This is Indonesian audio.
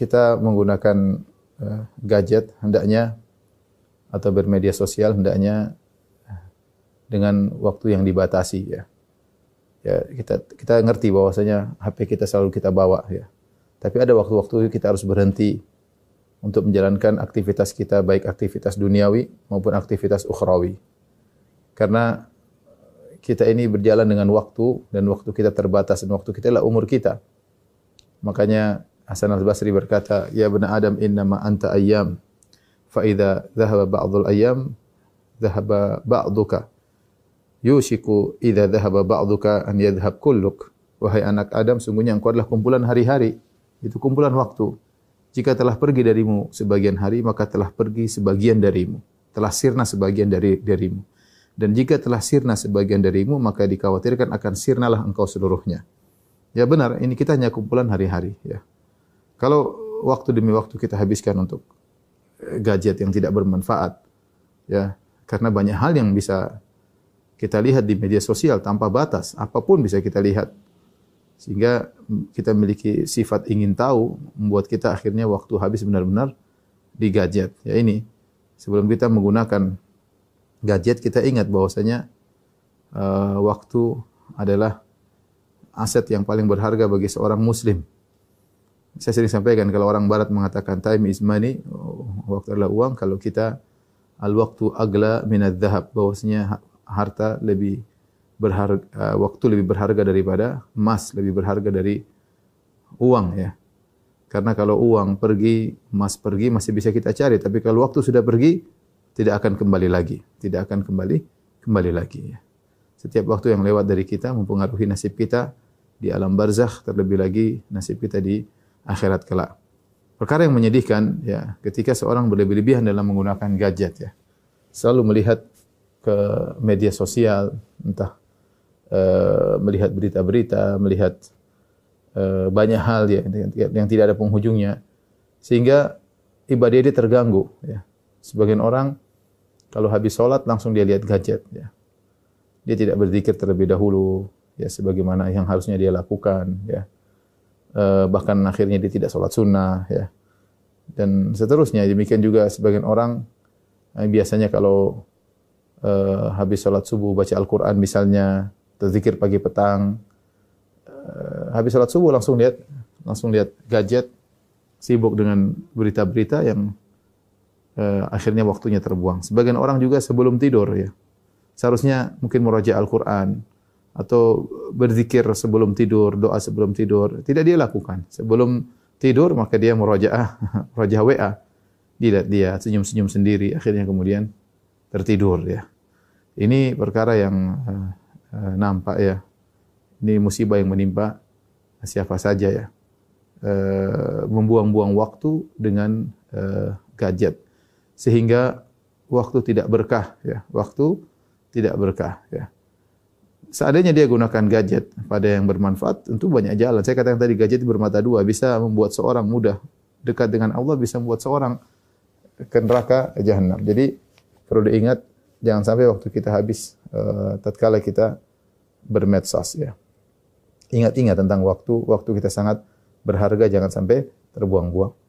kita menggunakan eh, gadget hendaknya atau bermedia sosial hendaknya eh, dengan waktu yang dibatasi ya. Ya, kita kita ngerti bahwasanya HP kita selalu kita bawa ya. Tapi ada waktu-waktu kita harus berhenti untuk menjalankan aktivitas kita baik aktivitas duniawi maupun aktivitas ukhrawi. Karena kita ini berjalan dengan waktu dan waktu kita terbatas dan waktu kita adalah umur kita. Makanya Hasan al-Basri berkata, "Ya bena Adam, innama anta ayyam. Fa zahaba dhahaba ba'dul ayyam, dhahaba ba'duka. Yushiku idza dhahaba ba'duka an yadhab kulluk." Wahai anak Adam, sungguhnya engkau adalah kumpulan hari-hari, itu kumpulan waktu. Jika telah pergi darimu sebagian hari, maka telah pergi sebagian darimu. Telah sirna sebagian dari darimu. Dan jika telah sirna sebagian darimu, maka dikhawatirkan akan sirnalah engkau seluruhnya. Ya benar, ini kita hanya kumpulan hari-hari. Ya. Kalau waktu demi waktu kita habiskan untuk eh, gadget yang tidak bermanfaat, ya karena banyak hal yang bisa kita lihat di media sosial tanpa batas, apapun bisa kita lihat. Sehingga kita memiliki sifat ingin tahu, membuat kita akhirnya waktu habis benar-benar di gadget. Ya ini, sebelum kita menggunakan gadget, kita ingat bahwasanya uh, waktu adalah aset yang paling berharga bagi seorang muslim. Saya sering sampaikan kalau orang barat mengatakan time is money, oh, waktu adalah uang, kalau kita al waktu agla minad dhahab, bahwasanya harta lebih berharga uh, waktu lebih berharga daripada emas, lebih berharga dari uang ya. Karena kalau uang pergi, emas pergi masih bisa kita cari, tapi kalau waktu sudah pergi tidak akan kembali lagi, tidak akan kembali kembali lagi ya. Setiap waktu yang lewat dari kita mempengaruhi nasib kita di alam barzakh, terlebih lagi nasib kita di akhirat kelak. Perkara yang menyedihkan ya ketika seorang berlebih-lebihan dalam menggunakan gadget ya. Selalu melihat ke media sosial, entah e, melihat berita-berita, melihat e, banyak hal ya yang tidak ada penghujungnya sehingga ibadah dia terganggu ya. Sebagian orang kalau habis sholat langsung dia lihat gadget ya. Dia tidak berzikir terlebih dahulu ya sebagaimana yang harusnya dia lakukan ya Eh, bahkan akhirnya dia tidak sholat sunnah ya dan seterusnya demikian juga sebagian orang eh, biasanya kalau uh, habis sholat subuh baca Al-Quran misalnya terzikir pagi petang uh, habis sholat subuh langsung lihat langsung lihat gadget sibuk dengan berita-berita yang uh, akhirnya waktunya terbuang sebagian orang juga sebelum tidur ya seharusnya mungkin meraja Al-Quran atau berzikir sebelum tidur, doa sebelum tidur, tidak dia lakukan. Sebelum tidur maka dia merajaah, merajaah WA. Dilihat dia senyum-senyum sendiri, akhirnya kemudian tertidur ya. Ini perkara yang uh, uh, nampak ya. Ini musibah yang menimpa siapa saja ya. Uh, membuang-buang waktu dengan uh, gadget sehingga waktu tidak berkah ya. Waktu tidak berkah ya. Seandainya dia gunakan gadget pada yang bermanfaat, tentu banyak jalan. Saya katakan tadi gadget bermata dua, bisa membuat seorang mudah dekat dengan Allah, bisa membuat seorang ke neraka jahanam. Jadi perlu diingat jangan sampai waktu kita habis e, tatkala kita bermedsos ya. Ingat-ingat tentang waktu, waktu kita sangat berharga jangan sampai terbuang-buang.